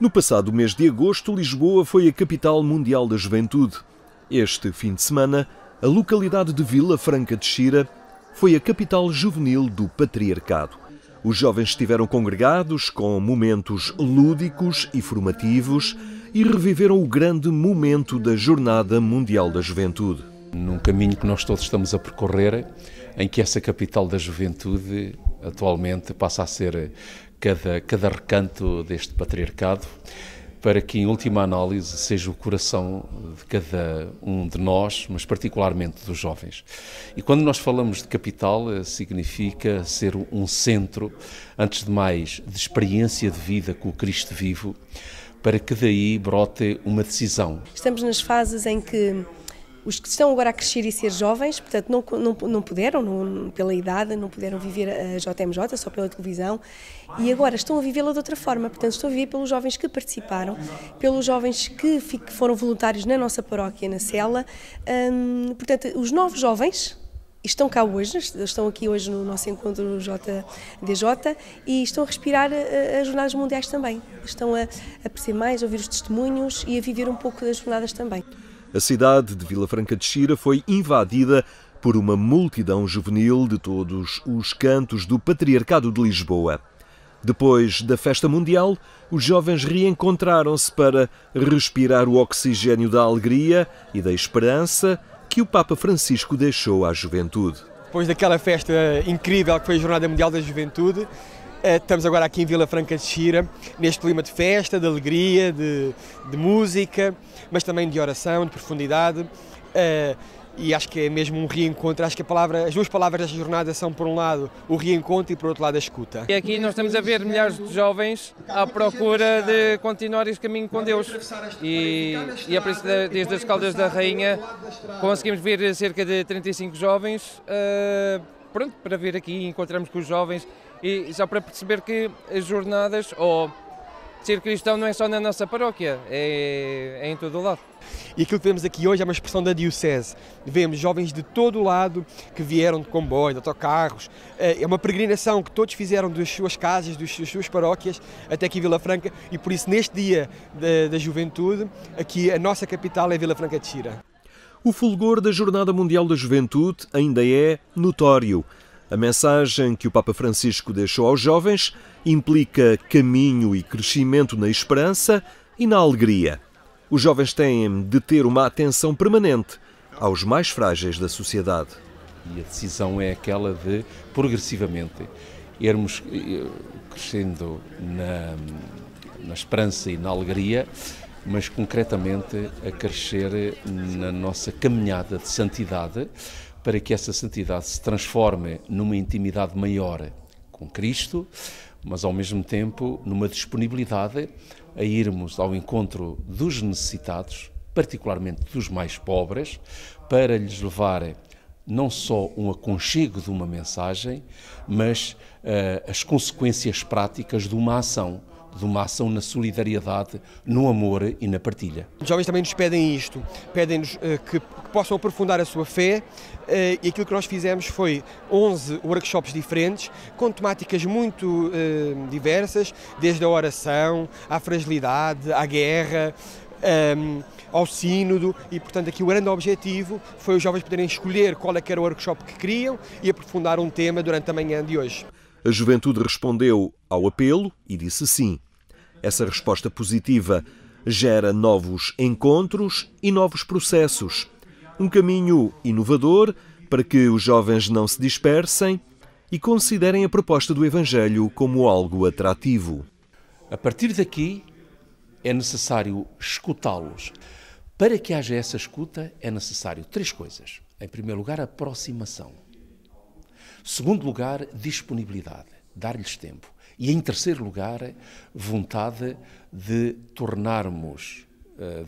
No passado mês de agosto, Lisboa foi a capital mundial da juventude. Este fim de semana, a localidade de Vila Franca de Xira foi a capital juvenil do patriarcado. Os jovens estiveram congregados com momentos lúdicos e formativos e reviveram o grande momento da Jornada Mundial da Juventude. Num caminho que nós todos estamos a percorrer, em que essa capital da juventude atualmente passa a ser cada, cada recanto deste patriarcado, para que, em última análise, seja o coração de cada um de nós, mas particularmente dos jovens. E quando nós falamos de capital, eh, significa ser um centro, antes de mais, de experiência de vida com o Cristo vivo, para que daí brote uma decisão. Estamos nas fases em que os que estão agora a crescer e ser jovens, portanto, não, não, não puderam, não, pela idade, não puderam viver a JMJ só pela televisão e agora estão a vivê-la de outra forma. Portanto, estão a viver pelos jovens que participaram, pelos jovens que foram voluntários na nossa paróquia, na cela, Hum, portanto, os novos jovens estão cá hoje, estão aqui hoje no nosso encontro JDJ e estão a respirar eh, as jornadas mundiais também. Estão a, a perceber mais, a ouvir os testemunhos e a viver um pouco das jornadas também. A cidade de Vila Franca de Xira foi invadida por uma multidão juvenil de todos os cantos do Patriarcado de Lisboa. Depois da festa mundial, os jovens reencontraram-se para respirar o oxigênio da alegria e da esperança que o Papa Francisco deixou à juventude. Depois daquela festa incrível que foi a Jornada Mundial da Juventude, eh, estamos agora aqui em Vila Franca de Xira, neste clima de festa, de alegria, de, de música, mas também de oração, de profundidade. Eh, e acho que é mesmo um reencontro. Acho que palavra, as duas palavras desta jornada são, por um lado, o reencontro e, por outro lado, a escuta. E aqui nós estamos a ver milhares de jovens à procura de continuar este caminho com Deus. E, e a é que, desde as Caldas da Rainha conseguimos ver cerca de 35 jovens. Eh, pronto, para vir aqui encontramos com os jovens e só para perceber que as jornadas ou ser cristão não é só na nossa paróquia, é, é em todo o lado. E aquilo que vemos aqui hoje é uma expressão da Diocese. Vemos jovens de todo o lado que vieram de comboio, de autocarros. Eh, é uma peregrinação que todos fizeram das suas casas, das suas paróquias, até aqui Vila Franca. E por isso, neste dia da, da juventude, aqui a nossa capital é Vila Franca de Xira. O fulgor da Jornada Mundial da Juventude ainda é notório. A mensagem que o Papa Francisco deixou aos jovens implica caminho e crescimento na esperança e na alegria. Os jovens têm de ter uma atenção permanente aos mais frágeis da sociedade. E a decisão é aquela de, progressivamente, irmos eh, crescendo na, na esperança e na alegria, mas concretamente a crescer na nossa caminhada de santidade, para que essa santidade se transforme numa intimidade maior com Cristo, mas ao mesmo tempo numa disponibilidade a irmos ao encontro dos necessitados, particularmente dos mais pobres, para lhes levar não só um aconchego de uma mensagem, mas uh, as consequências práticas de uma ação de uma ação na solidariedade, no amor e na partilha. Os jovens também nos pedem isto, pedem-nos eh, que, possam aprofundar a sua fé eh, e aquilo que nós fizemos foi 11 workshops diferentes, com temáticas muito eh, diversas, desde a oração, à fragilidade, à guerra, ehm, ao sínodo e, portanto, aqui o grande objetivo foi os jovens poderem escolher qual é que era o workshop que queriam e aprofundar um tema durante a manhã de hoje. A juventude respondeu ao apelo e disse sim. Essa resposta positiva gera novos encontros e novos processos. Um caminho inovador para que os jovens não se dispersem e considerem a proposta do Evangelho como algo atrativo. A partir daqui, é necessário escutá-los. Para que haja essa escuta, é necessário três coisas. Em primeiro lugar, aproximação. Segundo lugar, disponibilidade, dar-lhes tempo. E em terceiro lugar, vontade de tornarmos, eh,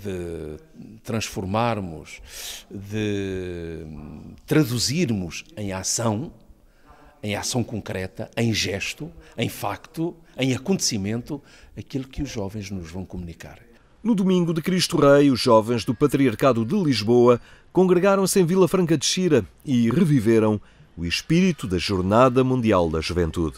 de transformarmos, de hum, traduzirmos em ação, em ação concreta, em gesto, em facto, em acontecimento, aquilo que os jovens nos vão comunicar. No domingo de Cristo Rei, os jovens do Patriarcado de Lisboa congregaram-se em Vila Franca de Xira e reviveram o espírito da Jornada Mundial da Juventude.